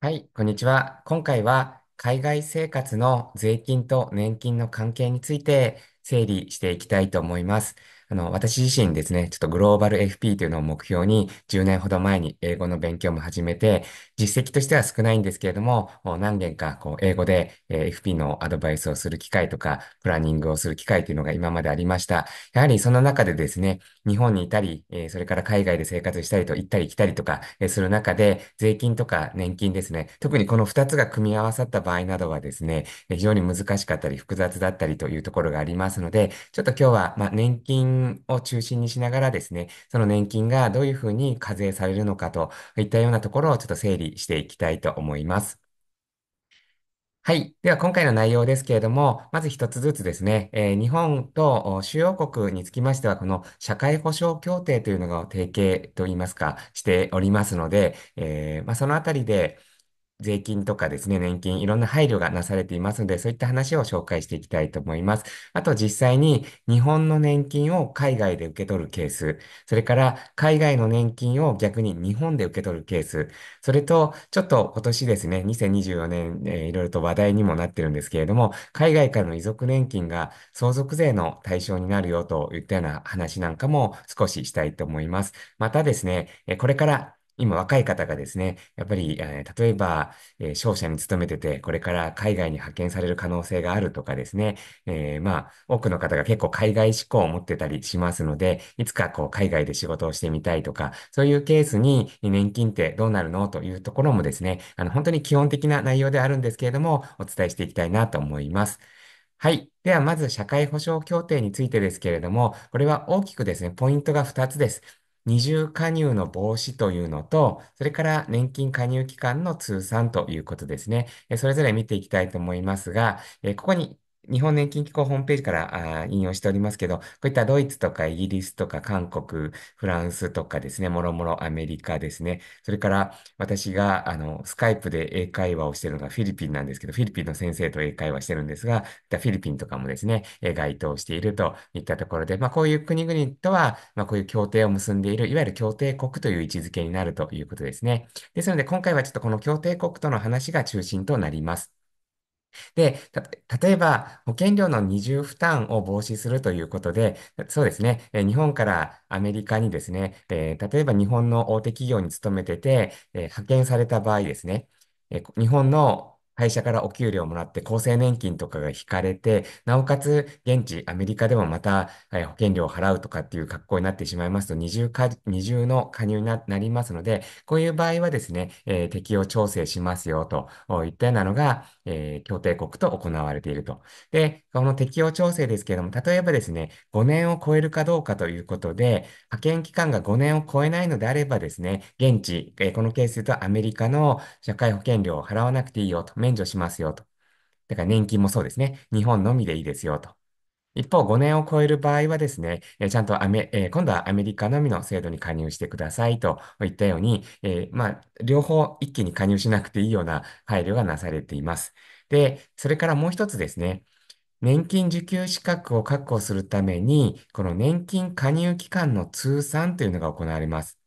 はい、こんにちは。今回は海外生活の税金と年金の関係について整理していきたいと思います。あの、私自身ですね、ちょっとグローバル FP というのを目標に10年ほど前に英語の勉強も始めて、実績としては少ないんですけれども、何件かこう英語で FP のアドバイスをする機会とか、プランニングをする機会というのが今までありました。やはりその中でですね、日本にいたり、それから海外で生活したりと行ったり来たりとかする中で、税金とか年金ですね、特にこの2つが組み合わさった場合などはですね、非常に難しかったり複雑だったりというところがありますので、ちょっと今日は、まあ、年金金を中心にしながらですね、その年金がどういうふうに課税されるのかといったようなところをちょっと整理していきたいと思います。はい。では、今回の内容ですけれども、まず一つずつですね、えー、日本と主要国につきましては、この社会保障協定というのが提携といいますか、しておりますので、えー、まあ、そのあたりで、税金とかですね、年金、いろんな配慮がなされていますので、そういった話を紹介していきたいと思います。あと実際に日本の年金を海外で受け取るケース、それから海外の年金を逆に日本で受け取るケース、それとちょっと今年ですね、2024年、えー、いろいろと話題にもなってるんですけれども、海外からの遺族年金が相続税の対象になるよといったような話なんかも少ししたいと思います。またですね、これから今若い方がですね、やっぱり、えー例えば、えー商社に勤めてて、これから海外に派遣される可能性があるとかですね、えーまあ、多くの方が結構海外志向を持ってたりしますので、いつかこう海外で仕事をしてみたいとか、そういうケースに年金ってどうなるのというところもですね、あの、本当に基本的な内容であるんですけれども、お伝えしていきたいなと思います。はい。では、まず社会保障協定についてですけれども、これは大きくですね、ポイントが2つです。二重加入の防止というのと、それから年金加入期間の通算ということですね。それぞれ見ていきたいと思いますが、ここに日本年金機構ホームページからあ引用しておりますけど、こういったドイツとかイギリスとか韓国、フランスとかですね、もろもろアメリカですね、それから私があのスカイプで英会話をしているのがフィリピンなんですけど、フィリピンの先生と英会話してるんですが、フィリピンとかもですね、該当しているといったところで、まあ、こういう国々とは、まあ、こういう協定を結んでいる、いわゆる協定国という位置づけになるということですね。ですので、今回はちょっとこの協定国との話が中心となります。で、た、例えば、保険料の二重負担を防止するということで、そうですね、え日本からアメリカにですね、え例えば日本の大手企業に勤めてて、え派遣された場合ですね、え日本の会社からお給料をもらって厚生年金とかが引かれて、なおかつ現地アメリカでもまた、え保険料を払うとかっていう格好になってしまいますと二重か、二重の加入になりますので、こういう場合はですね、えー、適用調整しますよといったようなのが、えー、協定国と行われていると。で、この適用調整ですけれども、例えばですね、5年を超えるかどうかということで、派遣期間が5年を超えないのであればですね、現地、えー、このケースとアメリカの社会保険料を払わなくていいよと、免除しますよと。だから年金もそうですね。日本のみでいいですよと。一方、5年を超える場合はですね、えちゃんとアメ、え今度はアメリカのみの制度に加入してくださいといったように、えまあ、両方一気に加入しなくていいような配慮がなされています。で、それからもう一つですね、年金受給資格を確保するために、この年金加入期間の通算というのが行われます。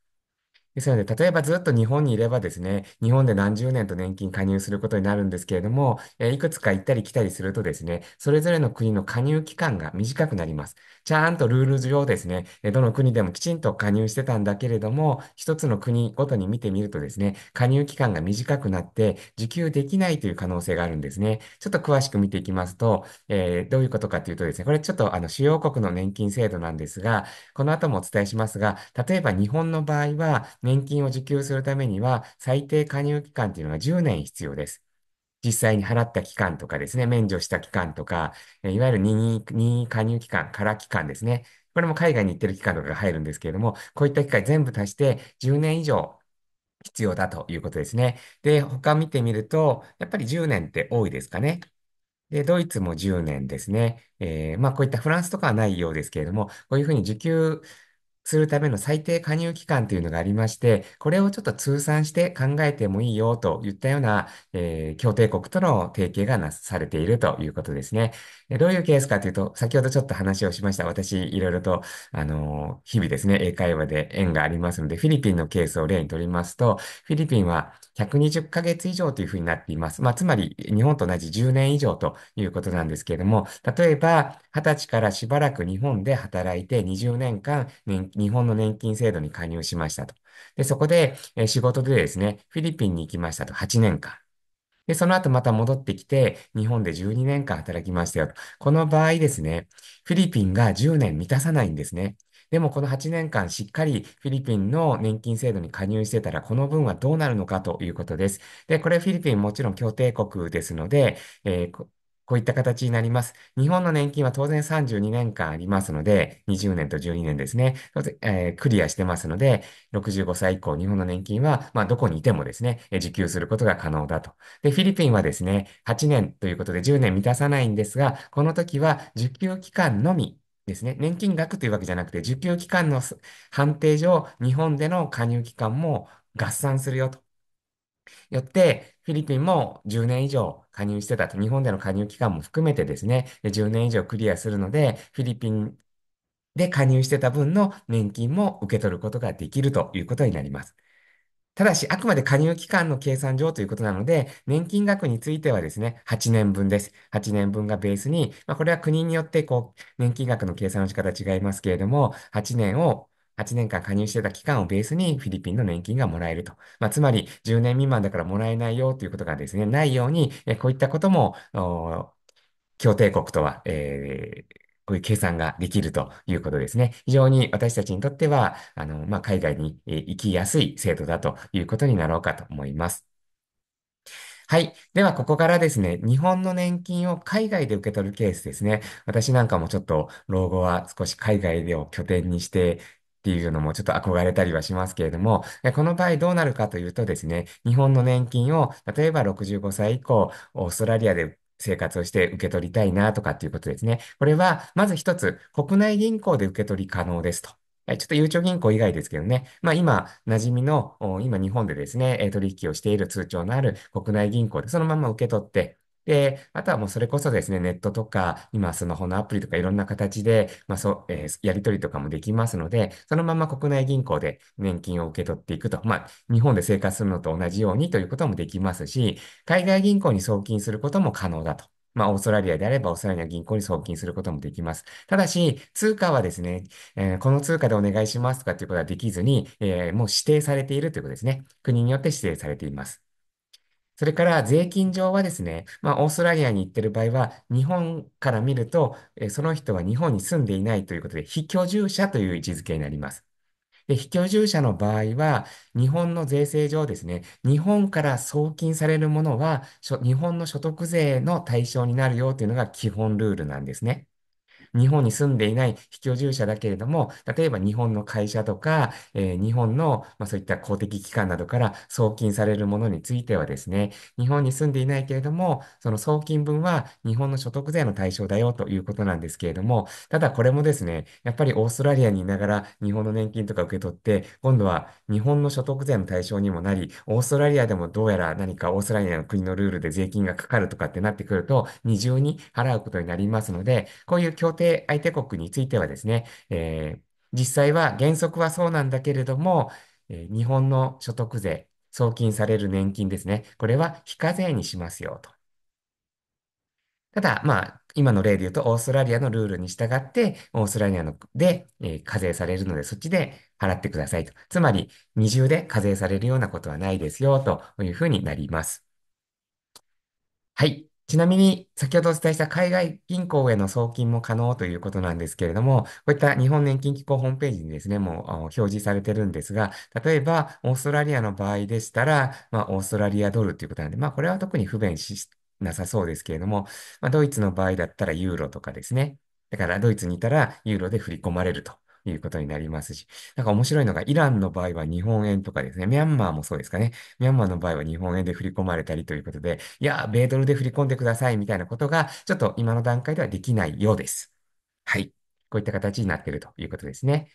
ですので、例えばずっと日本にいればですね、日本で何十年と年金加入することになるんですけれども、えーいくつか行ったり来たりするとですね、それぞれの国の加入期間が短くなります。ちゃんとルール上ですね、どの国でもきちんと加入してたんだけれども、一つの国ごとに見てみるとですね、加入期間が短くなって受給できないという可能性があるんですね。ちょっと詳しく見ていきますと、えーどういうことかというとですね、これちょっとあの主要国の年金制度なんですが、この後もお伝えしますが、例えば日本の場合は、年金を受給するためには、最低加入期間というのが10年必要です。実際に払った期間とかですね、免除した期間とか、いわゆる任意、任意加入期間、から期間ですね。これも海外に行ってる期間とかが入るんですけれども、こういった期間全部足して10年以上必要だということですね。で、他見てみると、やっぱり10年って多いですかね。で、ドイツも10年ですね。えー、まあこういったフランスとかはないようですけれども、こういうふうに受給するための最低加入期間というのがありまして、これをちょっと通算して考えてもいいよといったような、えー、協定国との提携がなされているということですね。どういうケースかというと、先ほどちょっと話をしました。私、いろいろと、あのー、日々ですね、英会話で縁がありますので、フィリピンのケースを例にとりますと、フィリピンは120ヶ月以上というふうになっています。まあ、つまり、日本と同じ10年以上ということなんですけれども、例えば、20歳からしばらく日本で働いて20年間年日本の年金制度に加入しましたと。で、そこで、え仕事でですね、フィリピンに行きましたと、8年間。で、その後また戻ってきて、日本で12年間働きましたよと。この場合ですね、フィリピンが10年満たさないんですね。でもこの8年間しっかりフィリピンの年金制度に加入してたらこの分はどうなるのかということです。で、これフィリピンもちろん協定国ですので、えーこういった形になります。日本の年金は当然32年間ありますので、20年と12年ですね、えー、クリアしてますので、65歳以降、日本の年金は、まあ、どこにいてもですね、受給することが可能だと。で、フィリピンはですね、8年ということで10年満たさないんですが、この時は受給期間のみですね。年金額というわけじゃなくて、受給期間の判定上、日本での加入期間も合算するよと。よって、フィリピンも10年以上加入してたと、日本での加入期間も含めてですね、10年以上クリアするので、フィリピンで加入してた分の年金も受け取ることができるということになります。ただし、あくまで加入期間の計算上ということなので、年金額についてはですね、8年分です。8年分がベースに、まあ、これは国によって、こう、年金額の計算の仕方違いますけれども、8年を8年間加入してた期間をベースにフィリピンの年金がもらえると。まあ、つまり10年未満だからもらえないよということがですね、ないように、えこういったことも、協定国とは、えーこういう計算ができるということですね。非常に私たちにとっては、あの、まあ、海外に行きやすい制度だということになろうかと思います。はい。では、ここからですね、日本の年金を海外で受け取るケースですね。私なんかもちょっと老後は少し海外でを拠点にしてっていうのもちょっと憧れたりはしますけれども、この場合どうなるかというとですね、日本の年金を、例えば65歳以降、オーストラリアで生活をして受け取りたいなとかっていうことですね。これは、まず一つ、国内銀行で受け取り可能ですと。ちょっとゆうちょ銀行以外ですけどね。まあ今、馴染みの、今日本でですね、取引をしている通帳のある国内銀行でそのまま受け取って、で、あとはもうそれこそですね、ネットとか、今スマホのアプリとかいろんな形で、まあそう、えー、やり取りとかもできますので、そのまま国内銀行で年金を受け取っていくと、まあ日本で生活するのと同じようにということもできますし、海外銀行に送金することも可能だと。まあ、オーストラリアであれば、オーストラリア銀行に送金することもできます。ただし、通貨はですね、えー、この通貨でお願いしますとかっていうことはできずに、えー、もう指定されているということですね。国によって指定されています。それから税金上はですね、まあ、オーストラリアに行ってる場合は、日本から見ると、えーその人は日本に住んでいないということで、非居住者という位置づけになります。で、非居住者の場合は、日本の税制上ですね、日本から送金されるものは、日本の所得税の対象になるよというのが基本ルールなんですね。日本に住んでいない非居住者だけれども、例えば日本の会社とか、えー、日本の、まあ、そういった公的機関などから送金されるものについてはですね、日本に住んでいないけれども、その送金分は日本の所得税の対象だよということなんですけれども、ただこれもですね、やっぱりオーストラリアにいながら日本の年金とか受け取って、今度は日本の所得税の対象にもなり、オーストラリアでもどうやら何かオーストラリアの国のルールで税金がかかるとかってなってくると、二重に払うことになりますので、こういう協定定相手国についてはですね、えー、実際は原則はそうなんだけれども、えー、日本の所得税、送金される年金ですね、これは非課税にしますよと。ただ、まあ、今の例で言うと、オーストラリアのルールに従って、オーストラリアので、えー、課税されるので、そっちで払ってくださいと。つまり、二重で課税されるようなことはないですよ、というふうになります。はい。ちなみに、先ほどお伝えした海外銀行への送金も可能ということなんですけれども、こういった日本年金機構ホームページにですね、もう表示されてるんですが、例えば、オーストラリアの場合でしたら、まあ、オーストラリアドルということなんで、まあ、これは特に不便しなさそうですけれども、まあ、ドイツの場合だったらユーロとかですね。だから、ドイツにいたらユーロで振り込まれると。いうことになりますし。なんか面白いのが、イランの場合は日本円とかですね、ミャンマーもそうですかね。ミャンマーの場合は日本円で振り込まれたりということで、いや、米ドルで振り込んでくださいみたいなことが、ちょっと今の段階ではできないようです。はい。こういった形になっているということですね。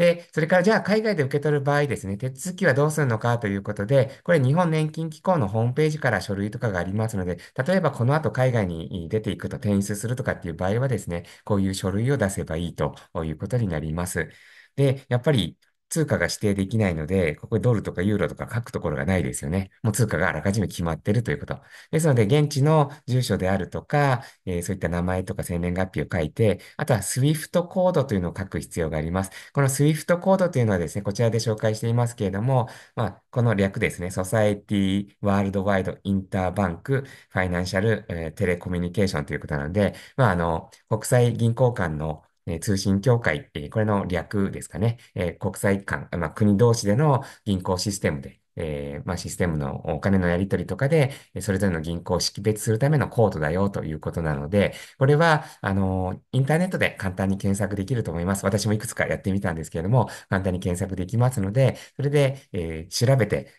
で、それからじゃあ海外で受け取る場合ですね、手続きはどうするのかということで、これ日本年金機構のホームページから書類とかがありますので、例えばこの後海外に出ていくと転出するとかっていう場合はですね、こういう書類を出せばいいということになります。で、やっぱり通貨が指定できないので、ここにドルとかユーロとか書くところがないですよね。もう通貨があらかじめ決まってるということ。ですので、現地の住所であるとか、えー、そういった名前とか生年月日を書いて、あとは SWIFT コードというのを書く必要があります。この SWIFT コードというのはですね、こちらで紹介していますけれども、まあ、この略ですね、ソサエティワールドワイドインターバンクファイナンシャル、えー、テレコミュニケーションということなので、まあ、あの、国際銀行間のえ通信協会、えこれの略ですかね、え国際間、まあ、国同士での銀行システムで、えー、まあ、システムのお金のやり取りとかで、それぞれの銀行を識別するためのコードだよということなので、これは、あの、インターネットで簡単に検索できると思います。私もいくつかやってみたんですけれども、簡単に検索できますので、それで、えー、調べて、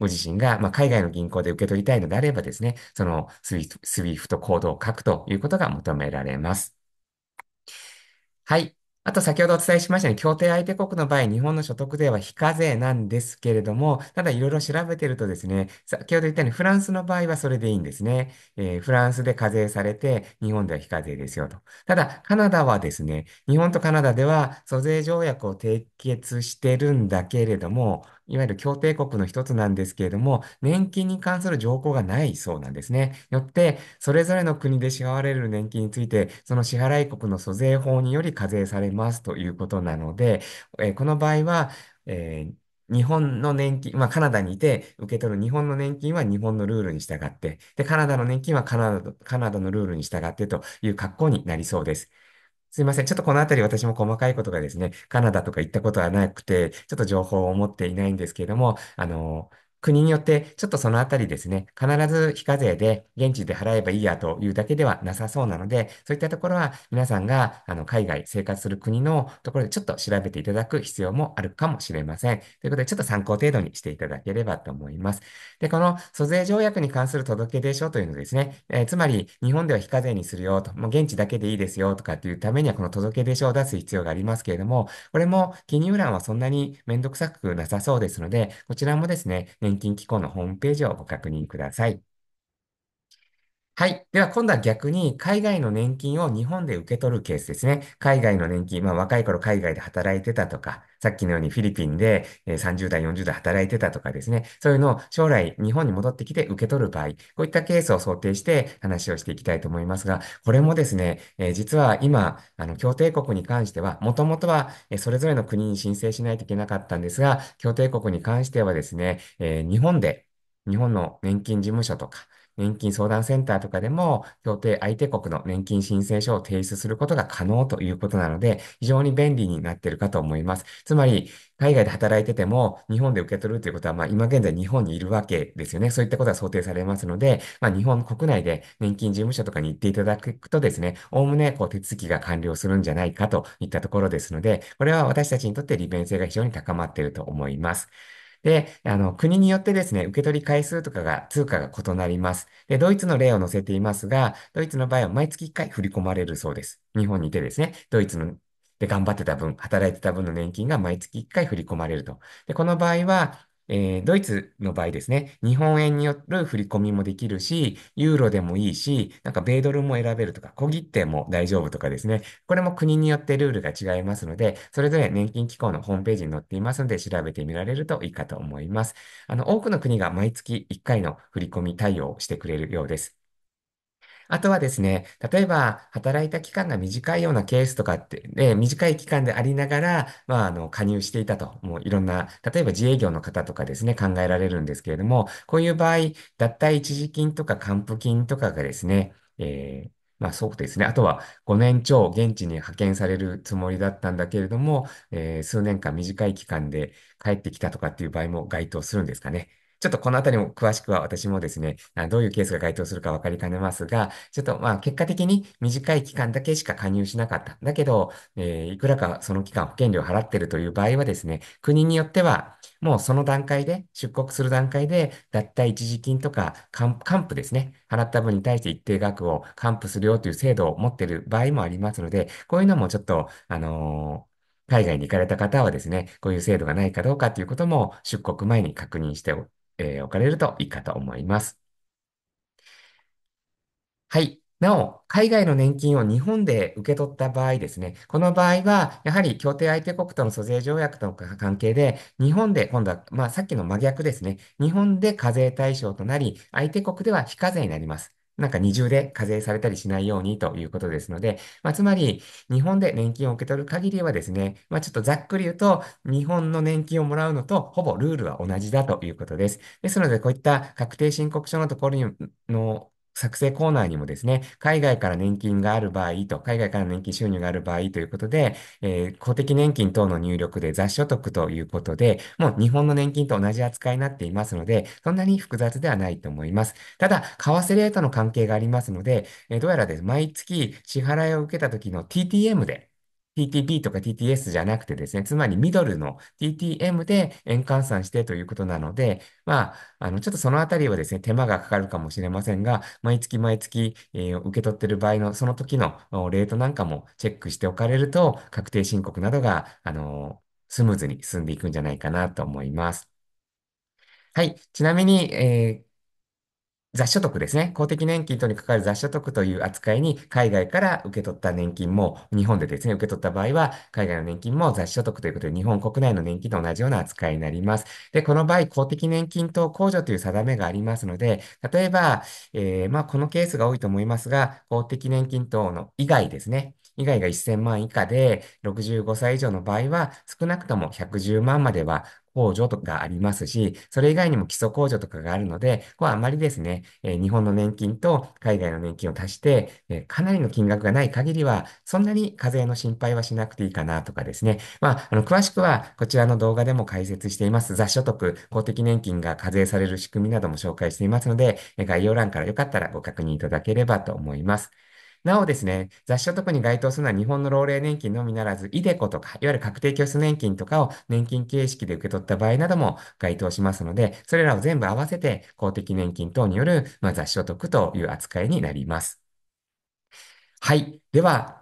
ご自身が、まあ、海外の銀行で受け取りたいのであればですね、そのスイフトコードを書くということが求められます。はい。あと先ほどお伝えしましたように、協定相手国の場合、日本の所得税は非課税なんですけれども、ただいろいろ調べてるとですね、先ほど言ったようにフランスの場合はそれでいいんですね。えー、フランスで課税されて、日本では非課税ですよと。ただ、カナダはですね、日本とカナダでは租税条約を締結してるんだけれども、いわゆる協定国の一つなんですけれども、年金に関する条項がないそうなんですね。よって、それぞれの国で支払われる年金について、その支払い国の租税法により課税されますということなので、えこの場合は、えー日本の年金、まあ、カナダにいて受け取る日本の年金は日本のルールに従って、で、カナダの年金はカナダ、カナダのルールに従ってという格好になりそうです。すいません。ちょっとこのあたり私も細かいことがですね、カナダとか行ったことはなくて、ちょっと情報を持っていないんですけれども、あの、国によって、ちょっとそのあたりですね、必ず非課税で現地で払えばいいやというだけではなさそうなので、そういったところは皆さんがあの海外生活する国のところでちょっと調べていただく必要もあるかもしれません。ということで、ちょっと参考程度にしていただければと思います。で、この租税条約に関する届出書というのですね、えー、つまり日本では非課税にするよと、もう現地だけでいいですよとかっていうためにはこの届出書を出す必要がありますけれども、これも記入欄はそんなにめんどくさくなさそうですので、こちらもですね、年金機構のホームページをご確認ください。はい。では、今度は逆に、海外の年金を日本で受け取るケースですね。海外の年金、まあ、若い頃海外で働いてたとか、さっきのようにフィリピンでえ30代、40代働いてたとかですね。そういうのを将来日本に戻ってきて受け取る場合、こういったケースを想定して話をしていきたいと思いますが、これもですね、えー実は今、あの、協定国に関しては、もともとはえそれぞれの国に申請しないといけなかったんですが、協定国に関してはですね、えー日本で、日本の年金事務所とか、年金相談センターとかでも、協定相手国の年金申請書を提出することが可能ということなので、非常に便利になっているかと思います。つまり、海外で働いてても、日本で受け取るということは、まあ、今現在日本にいるわけですよね。そういったことは想定されますので、まあ、日本国内で年金事務所とかに行っていただくとですね、おおむね、こう、手続きが完了するんじゃないかといったところですので、これは私たちにとって利便性が非常に高まっていると思います。で、あの、国によってですね、受け取り回数とかが、通貨が異なります。で、ドイツの例を載せていますが、ドイツの場合は毎月1回振り込まれるそうです。日本にいてですね、ドイツので、頑張ってた分、働いてた分の年金が毎月1回振り込まれると。で、この場合は、えー、ドイツの場合ですね、日本円による振り込みもできるし、ユーロでもいいし、なんか米ドルも選べるとか、小切手も大丈夫とかですね、これも国によってルールが違いますので、それぞれ年金機構のホームページに載っていますので、調べてみられるといいかと思います。あの、多くの国が毎月1回の振り込み対応をしてくれるようです。あとはですね、例えば、働いた期間が短いようなケースとかって、で、短い期間でありながら、まあ、あの、加入していたと、もういろんな、例えば自営業の方とかですね、考えられるんですけれども、こういう場合、脱退一時金とか還付金とかがですね、えーまあそうですね。あとは5年超現地に派遣されるつもりだったんだけれども、えー、数年間短い期間で帰ってきたとかっていう場合も該当するんですかね。ちょっとこのあたりも詳しくは私もですね、どういうケースが該当するかわかりかねますが、ちょっとまあ結果的に短い期間だけしか加入しなかった。だけど、えー、いくらかその期間保険料を払ってるという場合はですね、国によっては、もうその段階で、出国する段階で、脱退一時金とか、還付ですね。払った分に対して一定額を還付するよという制度を持っている場合もありますので、こういうのもちょっと、あのー、海外に行かれた方はですね、こういう制度がないかどうかということも出国前に確認してえー、置かれるといいかと思います。はい。なお、海外の年金を日本で受け取った場合ですね、この場合は、やはり協定相手国との租税条約との関係で、日本で今度は、まあさっきの真逆ですね、日本で課税対象となり、相手国では非課税になります。なんか二重で課税されたりしないようにということですので、まあ、つまり、日本で年金を受け取る限りはですね、まあ、ちょっとざっくり言うと、日本の年金をもらうのと、ほぼルールは同じだということです。ですので、こういった確定申告書のところにの作成コーナーにもですね、海外から年金がある場合と、海外から年金収入がある場合ということで、えー、公的年金等の入力で雑所得ということで、もう日本の年金と同じ扱いになっていますので、そんなに複雑ではないと思います。ただ、為替レートの関係がありますので、えー、どうやらです、毎月支払いを受けた時の TTM で、TTB とか TTS じゃなくてですね、つまりミドルの TTM で円換算してということなので、まあ、あの、ちょっとそのあたりはですね、手間がかかるかもしれませんが、毎月毎月、えー、受け取ってる場合の、その時のレートなんかもチェックしておかれると、確定申告などが、あのスムーズに進んでいくんじゃないかなと思います。はい。ちなみに、えー雑所得ですね。公的年金等に関わる雑所得という扱いに、海外から受け取った年金も、日本でですね、受け取った場合は、海外の年金も雑所得ということで、日本国内の年金と同じような扱いになります。で、この場合、公的年金等控除という定めがありますので、例えば、えー、まあ、このケースが多いと思いますが、公的年金等の以外ですね、以外が1000万以下で、65歳以上の場合は、少なくとも110万までは工場とかありますし、それ以外にも基礎控除とかがあるので、こうあまりですね、えー、日本の年金と海外の年金を足して、えー、かなりの金額がない限りは、そんなに課税の心配はしなくていいかなとかですね。まあ、あの、詳しくはこちらの動画でも解説しています。雑所得、公的年金が課税される仕組みなども紹介していますので、概要欄からよかったらご確認いただければと思います。なおですね、雑誌所得に該当するのは日本の老齢年金のみならず、イデコとか、いわゆる確定拠出年金とかを年金形式で受け取った場合なども該当しますので、それらを全部合わせて公的年金等による、まあ、雑所得という扱いになります。はい。では、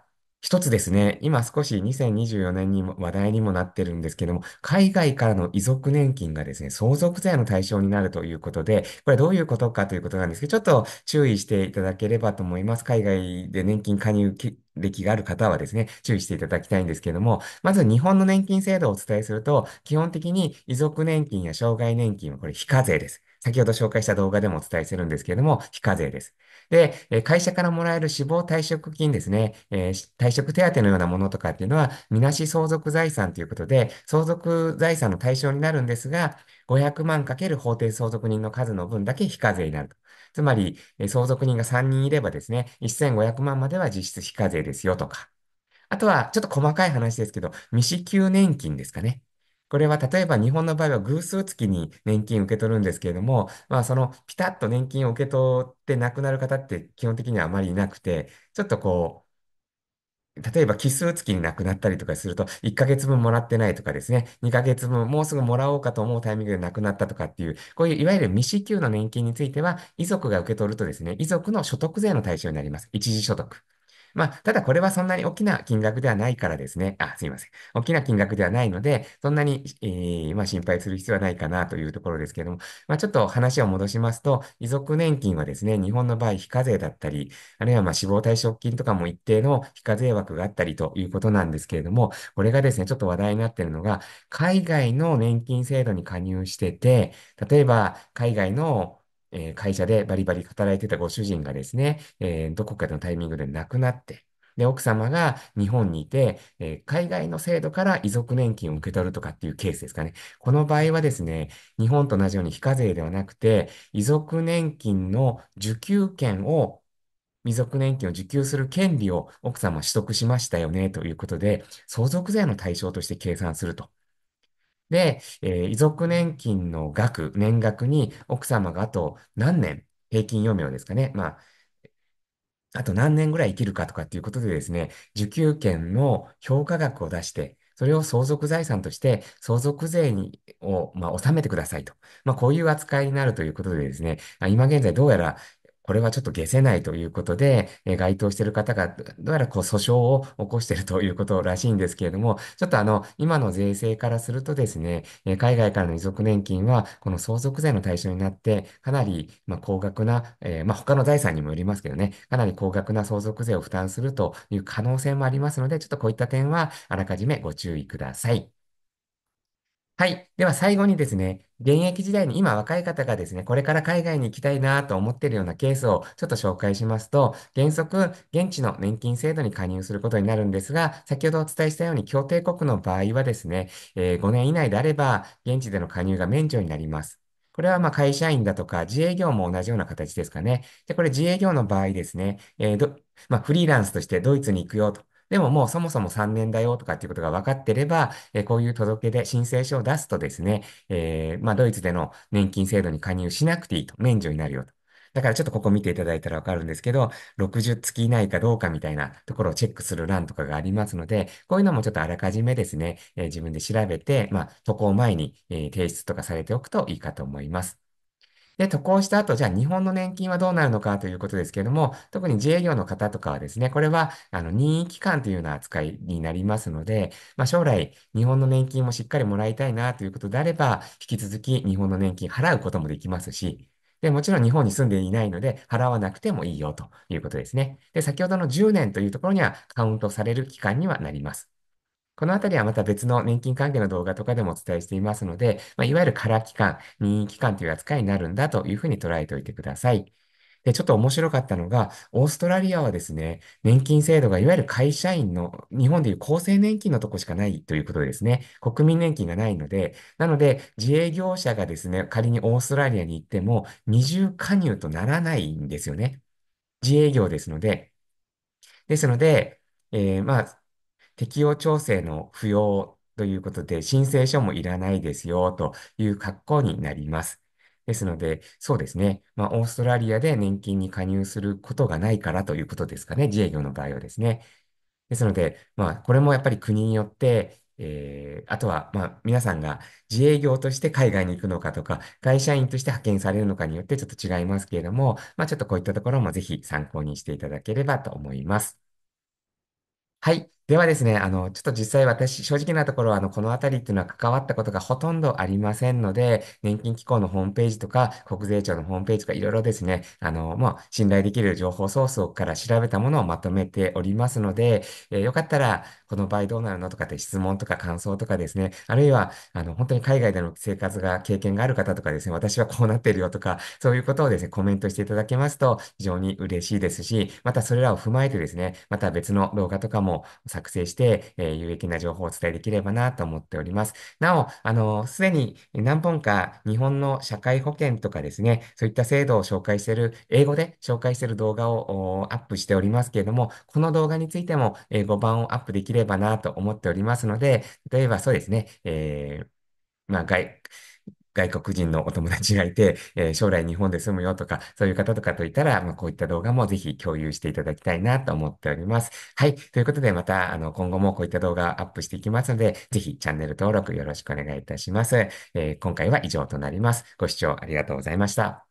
一つですね、今少し2024年にも話題にもなってるんですけども、海外からの遺族年金がですね、相続税の対象になるということで、これどういうことかということなんですけど、ちょっと注意していただければと思います。海外で年金加入歴がある方はですね、注意していただきたいんですけれども、まず日本の年金制度をお伝えすると、基本的に遺族年金や障害年金はこれ非課税です。先ほど紹介した動画でもお伝えしてるんですけれども、非課税です。で、会社からもらえる死亡退職金ですね、えー、退職手当のようなものとかっていうのは、みなし相続財産ということで、相続財産の対象になるんですが、500万かける法定相続人の数の分だけ非課税になると。つまり、相続人が3人いればですね、1500万までは実質非課税ですよとか。あとは、ちょっと細かい話ですけど、未支給年金ですかね。これは例えば日本の場合は偶数月に年金受け取るんですけれども、まあそのピタッと年金を受け取って亡くなる方って基本的にはあまりいなくて、ちょっとこう、例えば奇数月になくなったりとかすると、1ヶ月分もらってないとかですね、2ヶ月分もうすぐもらおうかと思うタイミングでなくなったとかっていう、こういういわゆる未支給の年金については、遺族が受け取るとですね、遺族の所得税の対象になります。一時所得。まあ、ただこれはそんなに大きな金額ではないからですね。あ、すいません。大きな金額ではないので、そんなに、えー、まあ、心配する必要はないかなというところですけれども、まあ、ちょっと話を戻しますと、遺族年金はですね、日本の場合、非課税だったり、あるいはま死亡退職金とかも一定の非課税枠があったりということなんですけれども、これがですね、ちょっと話題になってるのが、海外の年金制度に加入してて、例えば、海外のえー、会社でバリバリ働いてたご主人がですね、えー、どこかのタイミングで亡くなって、で、奥様が日本にいて、えー、海外の制度から遺族年金を受け取るとかっていうケースですかね。この場合はですね、日本と同じように非課税ではなくて、遺族年金の受給権を遺族年金を受給する権利を奥様取得しましたよねということで、相続税の対象として計算するとで、えー遺族年金の額、年額に奥様があと何年、平均余命ですかね。まあ、あと何年ぐらい生きるかとかっていうことでですね、受給権の評価額を出して、それを相続財産として相続税にを、まあ、納めてくださいと。まあ、こういう扱いになるということでですね、あ今現在どうやらこれはちょっと消せないということで、え該当している方が、どうやらこう訴訟を起こしているということらしいんですけれども、ちょっとあの、今の税制からするとですね、え海外からの遺族年金は、この相続税の対象になって、かなり、ま高額な、えー、ま他の財産にもよりますけどね、かなり高額な相続税を負担するという可能性もありますので、ちょっとこういった点は、あらかじめご注意ください。はい。では最後にですね、現役時代に今若い方がですね、これから海外に行きたいなと思っているようなケースをちょっと紹介しますと、原則、現地の年金制度に加入することになるんですが、先ほどお伝えしたように協定国の場合はですね、えー5年以内であれば、現地での加入が免除になります。これはまあ会社員だとか自営業も同じような形ですかね。で、これ自営業の場合ですね、えーどまあ、フリーランスとしてドイツに行くよと。でももうそもそも3年だよとかっていうことが分かってれば、えこういう届け出、申請書を出すとですね、えー、まあ、ドイツでの年金制度に加入しなくていいと、免除になるよと。だからちょっとここ見ていただいたらわかるんですけど、60月以内かどうかみたいなところをチェックする欄とかがありますので、こういうのもちょっとあらかじめですね、えー、自分で調べて、まあ、渡航前に、え提出とかされておくといいかと思います。で、渡航した後、じゃあ日本の年金はどうなるのかということですけれども、特に自営業の方とかはですね、これは、あの、任意期間というような扱いになりますので、まあ、将来、日本の年金もしっかりもらいたいなということであれば、引き続き日本の年金払うこともできますし、で、もちろん日本に住んでいないので、払わなくてもいいよということですね。で、先ほどの10年というところにはカウントされる期間にはなります。このあたりはまた別の年金関係の動画とかでもお伝えしていますので、まあ、いわゆる空期間、任意期間という扱いになるんだというふうに捉えておいてください。で、ちょっと面白かったのが、オーストラリアはですね、年金制度がいわゆる会社員の、日本でいう厚生年金のとこしかないということですね。国民年金がないので、なので、自営業者がですね、仮にオーストラリアに行っても、二重加入とならないんですよね。自営業ですので。ですので、えー、まあ、適用調整の不要ということで、申請書もいらないですよという格好になります。ですので、そうですね。まあ、オーストラリアで年金に加入することがないからということですかね。自営業の場合はですね。ですので、まあ、これもやっぱり国によって、えー、あとは、まあ、皆さんが自営業として海外に行くのかとか、会社員として派遣されるのかによってちょっと違いますけれども、まあ、ちょっとこういったところもぜひ参考にしていただければと思います。はい。ではですね、あの、ちょっと実際私、正直なところ、あの、このあたりっていうのは関わったことがほとんどありませんので、年金機構のホームページとか、国税庁のホームページとか、いろいろですね、あの、まあ、信頼できる情報ソースから調べたものをまとめておりますので、えーよかったら、この場合どうなるのとかって質問とか感想とかですね、あるいは、あの、本当に海外での生活が、経験がある方とかですね、私はこうなってるよとか、そういうことをですね、コメントしていただけますと非常に嬉しいですし、またそれらを踏まえてですね、また別の動画とかも作成して、えー、有益な情報をお伝えできればなと思っております。なお、あの、すでに何本か日本の社会保険とかですね、そういった制度を紹介している、英語で紹介している動画をアップしておりますけれども、この動画についても英語版をアップできればなと思っておりますので、例えばそうですね、えー、まあ、外、外国人のお友達がいて、えー、将来日本で住むよとか、そういう方とかといたら、まあ、こういった動画もぜひ共有していただきたいなと思っております。はい。ということで、また、あの、今後もこういった動画アップしていきますので、ぜひチャンネル登録よろしくお願いいたします。えー、今回は以上となります。ご視聴ありがとうございました。